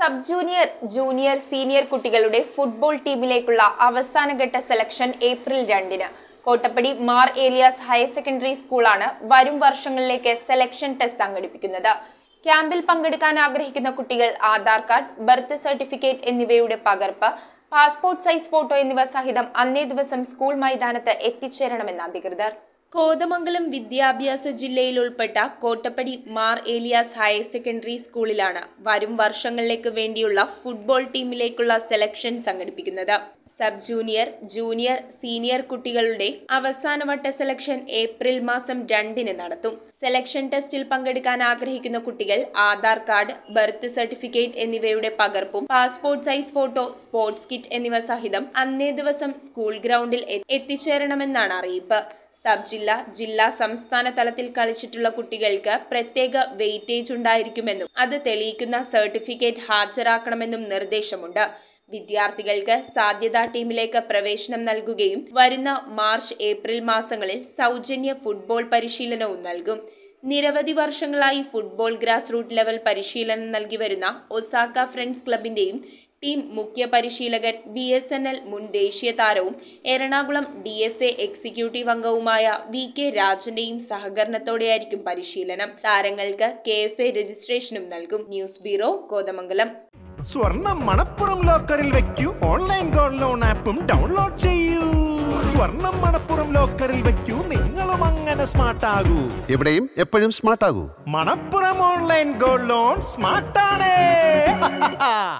sub junior junior senior കുട്ടികളുടെ football ടീമിലേക്കുള്ള അവസാനഘട്ട സെലക്ഷൻ ഏപ്രിൽ രണ്ടിന് കോട്ടപ്പടി മാർ ഏലിയാസ് ഹയർ സെക്കൻഡറി സ്കൂളാണ് വരും വർഷങ്ങളിലേക്ക് സെലക്ഷൻ ടെസ്റ്റ് സംഘടിപ്പിക്കുന്നത് ക്യാമ്പിൽ പങ്കെടുക്കാൻ ആഗ്രഹിക്കുന്ന കുട്ടികൾ ആധാർ കാർഡ് ബർത്ത് സർട്ടിഫിക്കറ്റ് എന്നിവയുടെ പകർപ്പ് പാസ്പോർട്ട് സൈസ് ഫോട്ടോ എന്നിവ സഹിതം അന്നേ ദിവസം സ്കൂൾ മൈതാനത്ത് എത്തിച്ചേരണമെന്ന് അധികൃതർ കോതമംഗലം വിദ്യാഭ്യാസ ജില്ലയിൽ ഉൾപ്പെട്ട കോട്ടപ്പടി മാർ ഏലിയാസ് ഹയർ സെക്കൻഡറി സ്കൂളിലാണ് വരും വർഷങ്ങളിലേക്ക് വേണ്ടിയുള്ള ഫുട്ബോൾ ടീമിലേക്കുള്ള സെലക്ഷൻ സംഘടിപ്പിക്കുന്നത് സബ് ജൂനിയർ ജൂനിയർ സീനിയർ കുട്ടികളുടെ അവസാനവട്ട സെലക്ഷൻ ഏപ്രിൽ മാസം രണ്ടിന് നടത്തും സെലക്ഷൻ ടെസ്റ്റിൽ പങ്കെടുക്കാൻ ആഗ്രഹിക്കുന്ന കുട്ടികൾ ആധാർ കാർഡ് ബർത്ത് സർട്ടിഫിക്കറ്റ് എന്നിവയുടെ പകർപ്പും passport size photo sports kit എന്നിവ സഹിതം അന്നേ ദിവസം സ്കൂൾ ഗ്രൗണ്ടിൽ എത്തിച്ചേരണമെന്നാണ് അറിയിപ്പ് സബ് ജില്ല ജില്ലാ സംസ്ഥാന തലത്തിൽ കളിച്ചിട്ടുള്ള കുട്ടികൾക്ക് പ്രത്യേക വെയിറ്റേജ് ഉണ്ടായിരിക്കുമെന്നും അത് തെളിയിക്കുന്ന സർട്ടിഫിക്കറ്റ് ഹാജരാക്കണമെന്നും നിർദ്ദേശമുണ്ട് വിദ്യാർത്ഥികൾക്ക് സാധ്യതാ ടീമിലേക്ക് പ്രവേശനം നൽകുകയും വരുന്ന മാർച്ച് ഏപ്രിൽ മാസങ്ങളിൽ സൗജന്യ ഫുട്ബോൾ പരിശീലനവും നൽകും നിരവധി വർഷങ്ങളായി ഫുട്ബോൾ ഗ്രാസ് റൂട്ട് ലെവൽ പരിശീലനം നൽകി വരുന്ന ഒസാക്ക ഫ്രണ്ട്സ് ക്ലബിന്റെയും ടീം മുഖ്യ പരിശീലകൻ ബി എസ് എൻ എൽ മുൻ ദേശീയ താരവും Ernakulam D F A executive അംഗവുമായ വി കെ രാജന്റെയും സഹകരണത്തോടെയായിരിക്കും പരിശീലനം താരങ്ങൾക്ക് കെ എഫ് എ രജിസ്ട്രേഷനും നൽകും ന്യൂസ് ബ്യൂറോ കോതമംഗലം സ്വർണം മണപ്പുറം ലോക്കറിൽ വെക്കൂ ഓൺലൈൻ ഗോൾഡ് ലോൺ ആപ്പും ഡൗൺലോഡ് ചെയ്യൂ സ്വർണം മണപ്പുറം ലോക്കറിൽ വെക്കൂ നിങ്ങളും അങ്ങനെ സ്മാർട്ട് ആകൂ എവിടെയും എപ്പോഴും സ്മാർട്ട് ആകൂ മണപ്പുറം ഓൺലൈൻ ഗോൾഡ് ലോൺ സ്മാർട്ടാണ്